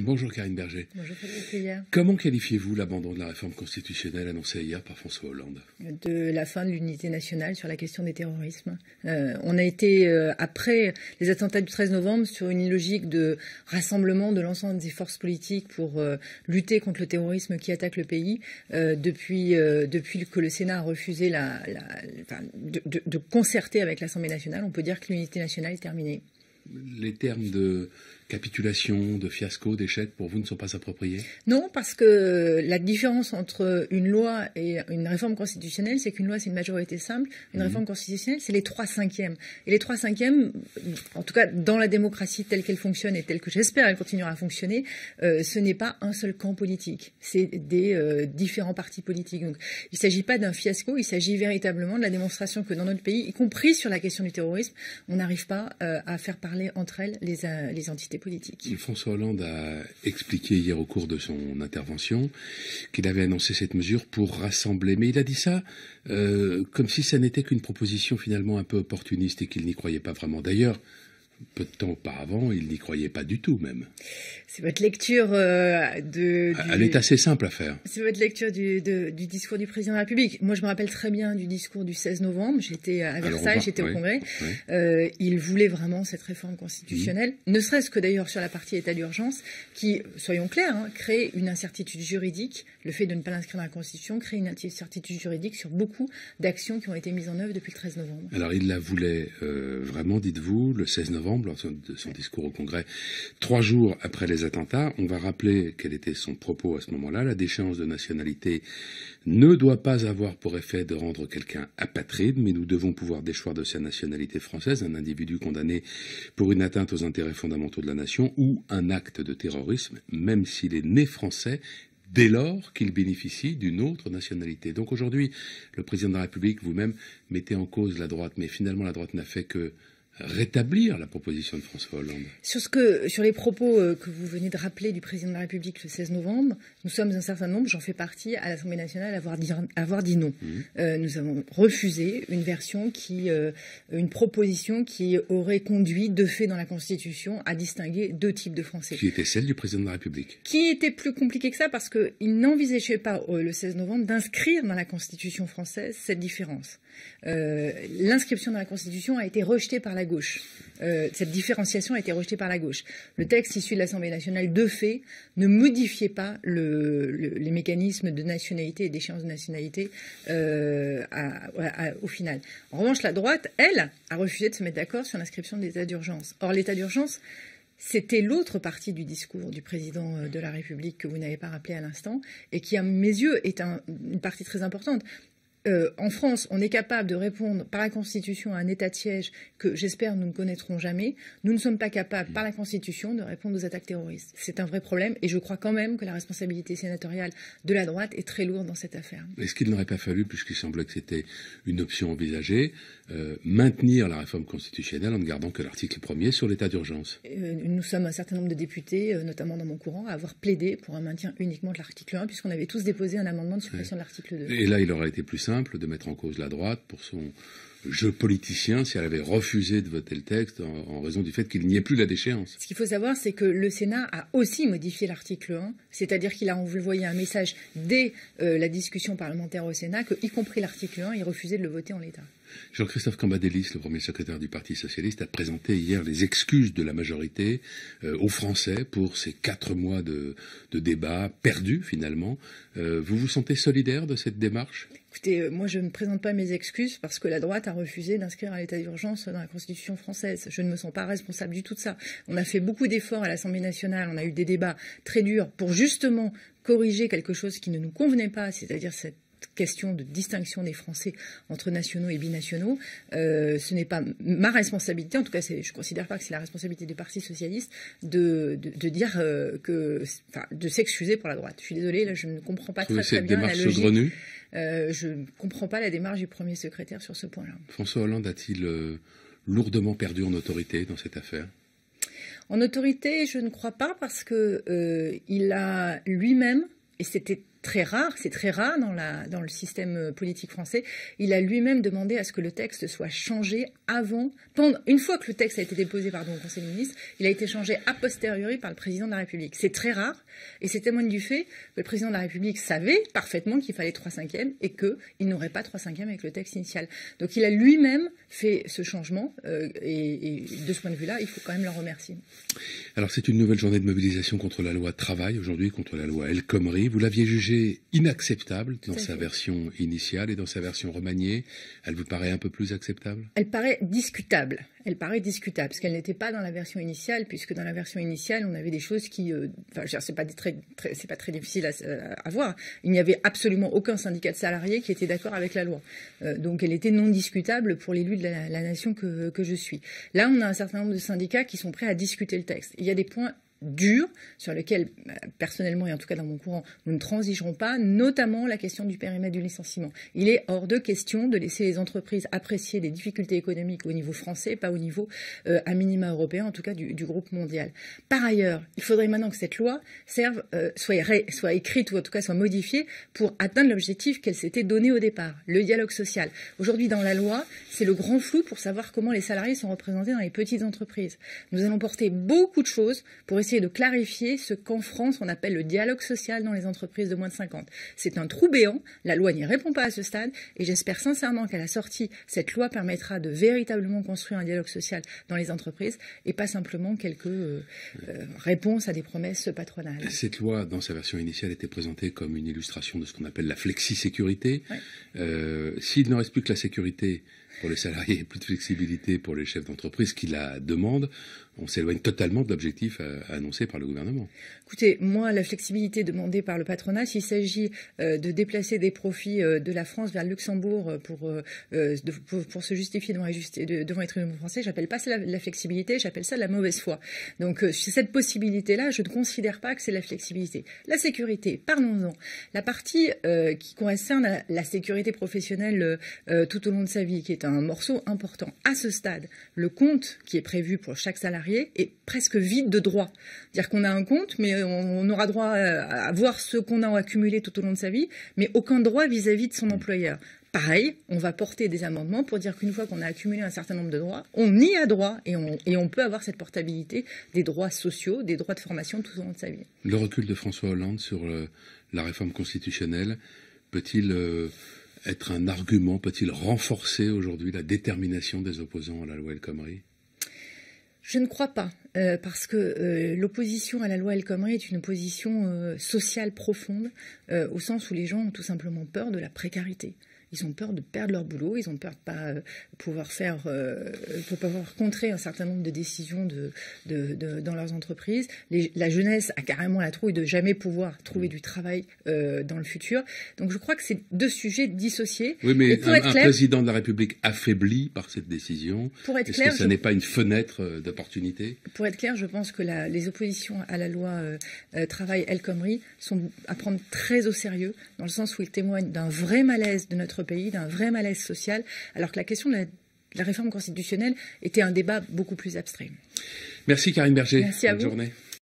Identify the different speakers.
Speaker 1: Bonjour Karine Berger. Bonjour Comment qualifiez-vous l'abandon de la réforme constitutionnelle annoncée hier par
Speaker 2: François Hollande De la fin de l'unité nationale sur la question des terrorismes. Euh, on a été, euh, après les attentats du 13 novembre, sur une logique de rassemblement de l'ensemble des forces politiques pour euh, lutter contre le terrorisme qui attaque le pays. depuis, que le Sénat a refusé de concerter avec l'Assemblée nationale, on peut dire que l'unité nationale est terminée.
Speaker 1: Les termes de capitulation, de fiasco, d'échec, pour vous, ne sont pas appropriées
Speaker 2: Non, parce que la différence entre une loi et une réforme constitutionnelle, c'est qu'une loi, c'est une majorité simple. Une mhm. réforme constitutionnelle, c'est les trois cinquièmes. Et les trois cinquièmes, en tout cas, dans la démocratie telle qu'elle fonctionne et telle que j'espère elle continuera à fonctionner, euh, ce n'est pas un seul camp politique. C'est des euh, différents partis politiques. Donc, il ne s'agit pas d'un fiasco, il s'agit véritablement de la démonstration que dans notre pays, y compris sur la question du terrorisme, on n'arrive pas euh, à faire parler entre elles les, les entités
Speaker 1: François Hollande a expliqué hier au cours de son intervention qu'il avait annoncé cette mesure pour rassembler. Mais il a dit ça euh, comme si ça n'était qu'une proposition finalement un peu opportuniste et qu'il n'y croyait pas vraiment. D'ailleurs, peu de temps auparavant, il n'y croyait pas du tout même.
Speaker 2: C'est votre lecture euh, de... Ah, du... Elle est
Speaker 1: assez simple à faire.
Speaker 2: C'est votre lecture du, discours du président de la République. Moi, je me rappelle très bien du discours du 16 novembre. J'étais à Versailles, j'étais au Congrès. Euh, il voulait vraiment cette réforme constitutionnelle, mhm. ne serait-ce que d'ailleurs sur la partie état d'urgence, qui, soyons clairs, hein, crée une incertitude juridique. Le fait de ne pas l'inscrire dans la Constitution crée une incertitude juridique sur beaucoup d'actions qui ont été mises en œuvre depuis le 13 novembre.
Speaker 1: Alors, il la voulait euh, vraiment, dites-vous, le 16 novembre lors de son discours au Congrès, trois jours après les attentats. On va rappeler quel était son propos à ce moment-là. La déchéance de nationalité ne doit pas avoir pour effet de rendre quelqu'un apatride, mais nous devons pouvoir déchoir de sa nationalité française un individu condamné pour une atteinte aux intérêts fondamentaux de la nation ou un acte de terrorisme, même s'il est né français dès lors qu'il bénéficie d'une autre nationalité. Donc aujourd'hui, le président de la République, vous-même, mettez en cause la droite, mais finalement la droite n'a fait que rétablir la proposition de François Hollande.
Speaker 2: Sur, ce que, sur les propos euh, que vous venez de rappeler du président de la République le 16 novembre, nous sommes un certain nombre, j'en fais partie, à l'Assemblée nationale à avoir dit, avoir dit non. Mhm. Euh, nous avons refusé une version qui, euh, une proposition qui aurait conduit de fait dans la Constitution à distinguer deux types de Français. Qui
Speaker 1: était celle du président de la République.
Speaker 2: Qui était plus compliqué que ça parce qu'il n'envisageait pas le 16 novembre d'inscrire dans la Constitution française cette différence. L'inscription dans la Constitution a été rejetée par la gauche. Euh, cette différenciation a été rejetée par la gauche. Le texte issu de l'Assemblée nationale, de fait, ne modifiait pas les mécanismes de nationalité et d'échéance de nationalité euh, au final. En revanche, la droite, elle, a refusé de se mettre d'accord sur l'inscription de l'état d'urgence. Or, l'état d'urgence, c'était l'autre partie du discours du président euh, de la République que vous n'avez pas rappelé à l'instant et qui, à mes yeux, est une partie très importante. Euh, en France, on est capable de répondre par la Constitution à un état de siège que j'espère nous ne connaîtrons jamais. Nous ne sommes pas capables, par la Constitution, de répondre aux attaques terroristes. C'est un vrai problème et je crois quand même que la responsabilité sénatoriale de la droite est très lourde dans cette affaire.
Speaker 1: Est-ce qu'il n'aurait pas fallu, puisqu'il semblait que c'était une option envisagée, euh, maintenir la réforme constitutionnelle en ne gardant que l'article 1er sur l'état d'urgence
Speaker 2: euh, Nous sommes un certain nombre de députés, notamment dans mon courant, à avoir plaidé pour un maintien uniquement de l'article 1, puisqu'on avait tous déposé un amendement de suppression de l'article 2.
Speaker 1: Et là, il aurait été plus simple de mettre en cause la droite pour son jeu politicien si elle avait refusé de voter le texte en, raison du fait qu'il n'y ait plus la déchéance.
Speaker 2: Ce qu'il faut savoir, c'est que le Sénat a aussi modifié l'article 1, c'est-à-dire qu'il a envoyé un message dès euh, la discussion parlementaire au Sénat que, y compris l'article 1, il refusait de le voter en l'état.
Speaker 1: Jean-Christophe Cambadélis, le premier secrétaire du Parti socialiste, a présenté hier les excuses de la majorité euh, aux Français pour ces quatre mois de, de débat perdus finalement. Euh, vous vous sentez solidaire de cette
Speaker 2: démarche Écoutez, euh, moi je ne présente pas mes excuses parce que la droite a refusé d'inscrire à l'état d'urgence dans la Constitution française. Je ne me sens pas responsable du tout de ça. On a fait beaucoup d'efforts à l'Assemblée nationale, on a eu des débats très durs pour justement corriger quelque chose qui ne nous convenait pas, c'est-à-dire cette question de distinction des Français entre nationaux et binationaux, euh, ce n'est pas ma responsabilité, en tout cas je ne considère pas que c'est la responsabilité du Parti socialiste de, de, dire euh, que, de s'excuser pour la droite. Je suis désolée, je ne comprends pas très, bien la logique. Euh, je ne comprends pas la démarche du Premier secrétaire sur ce point-là.
Speaker 1: François Hollande a-t-il euh, lourdement perdu en autorité dans cette affaire
Speaker 2: en autorité, je ne crois pas parce que il a lui-même, et c'était très rare, c'est très rare dans, la, dans le système euh, politique français. Il a lui-même demandé à ce que le texte soit changé avant, pendant, une fois que le texte a été déposé par le Conseil des ministres, il a été changé a posteriori par le président de la République. C'est très rare et c'est témoigne du fait que le président de la République savait parfaitement qu'il fallait 3 cinquièmes et qu'il n'aurait pas 3 cinquièmes avec le texte initial. Donc il a lui-même fait ce changement euh, et, de ce point de vue-là, il faut quand même le remercier.
Speaker 1: Alors c'est une nouvelle journée de mobilisation contre la loi travail aujourd'hui, contre la loi El Khomri. Vous l'aviez jugé inacceptable dans sa version initiale et dans sa version remaniée. Elle vous paraît un peu plus acceptable
Speaker 2: Elle paraît discutable. Elle paraît discutable parce qu'elle n'était pas dans la version initiale, puisque dans la version initiale, on avait des choses qui, euh, enfin, c'est pas très, très c'est pas très difficile euh, à, voir. Il n'y avait absolument aucun syndicat de salariés qui était d'accord avec la loi. Euh, donc, elle était non discutable pour l'élu de la, nation que, que je suis. Là, on a un certain nombre de syndicats qui sont prêts à discuter le texte. Il y a des points dur sur lequel, euh, personnellement et en tout cas dans mon courant, nous ne transigerons pas, notamment la question du périmètre du licenciement. Il est hors de question de laisser les entreprises apprécier des difficultés économiques au niveau français, pas au niveau euh, à minima européen, en tout cas du, groupe mondial. Par ailleurs, il faudrait maintenant que cette loi serve, euh, soit, soit écrite ou en tout cas soit modifiée pour atteindre l'objectif qu'elle s'était donné au départ, le dialogue social. Aujourd'hui, dans la loi, c'est le grand flou pour savoir comment les salariés sont représentés dans les petites entreprises. Nous allons porter beaucoup de choses pour essayer essayer de clarifier ce qu'en France on appelle le dialogue social dans les entreprises de moins de 50. C'est un trou béant, la loi n'y répond pas à ce stade, et j'espère sincèrement qu'à la sortie, cette loi permettra de véritablement construire un dialogue social dans les entreprises et pas simplement quelques euh, euh, réponses à des promesses patronales.
Speaker 1: Cette loi, dans sa version initiale, était présentée comme une illustration de ce qu'on appelle la flexi-sécurité. Euh, s'il n'en reste plus que la sécurité pour les salariés et plus de flexibilité pour les chefs d'entreprise qui la demandent, on s'éloigne totalement de l'objectif euh, annoncé par le gouvernement.
Speaker 2: Écoutez, moi, la flexibilité demandée par le patronat, s'il s'agit euh, de déplacer des profits euh, de la France vers le Luxembourg pour, pour, se justifier devant, devant les tribunaux français, j'appelle pas ça la, flexibilité, j'appelle ça la mauvaise foi. Donc, cette possibilité-là, je ne considère pas que c'est la flexibilité. La sécurité, parlons-en. La partie qui concerne la, sécurité professionnelle tout au long de sa vie, qui est un morceau important. À ce stade, le compte qui est prévu pour chaque salarié est presque vide de droits. C'est-à-dire qu'on a un compte, mais on, aura droit à, voir ce qu'on a accumulé tout au long de sa vie, mais aucun droit vis-à-vis de son employeur. Pareil, on va porter des amendements pour dire qu'une fois qu'on a accumulé un certain nombre de droits, on y a droit et on, peut avoir cette portabilité des droits sociaux, des droits de formation tout au long de sa vie.
Speaker 1: Le recul de François Hollande sur euh, la réforme constitutionnelle peut-il euh, être un argument, peut-il renforcer aujourd'hui la détermination des opposants à la loi El Khomri
Speaker 2: je ne crois pas, euh, parce que euh, l'opposition à la loi El Khomri est une opposition euh, sociale profonde, au sens où les gens ont tout simplement peur de la précarité. Ils ont peur de perdre leur boulot, ils ont peur de pas euh, pouvoir faire, euh, de pas pouvoir contrer un certain nombre de décisions de, dans leurs entreprises. la jeunesse a carrément la trouille de jamais pouvoir trouver mm. du travail euh, dans le futur. Donc je crois que c'est deux sujets dissociés. Oui, mais pour un, président
Speaker 1: de la République affaibli par cette décision, est-ce que ça n'est pas une fenêtre d'opportunité
Speaker 2: Pour être clair, je pense que les oppositions à la loi travail El Khomri sont à prendre très au sérieux, dans le sens où ils témoignent d'un vrai malaise de notre pays d'un vrai malaise social, alors que la question de la, réforme constitutionnelle était un débat beaucoup plus abstrait.
Speaker 1: Merci Karine Berger. Bonne journée.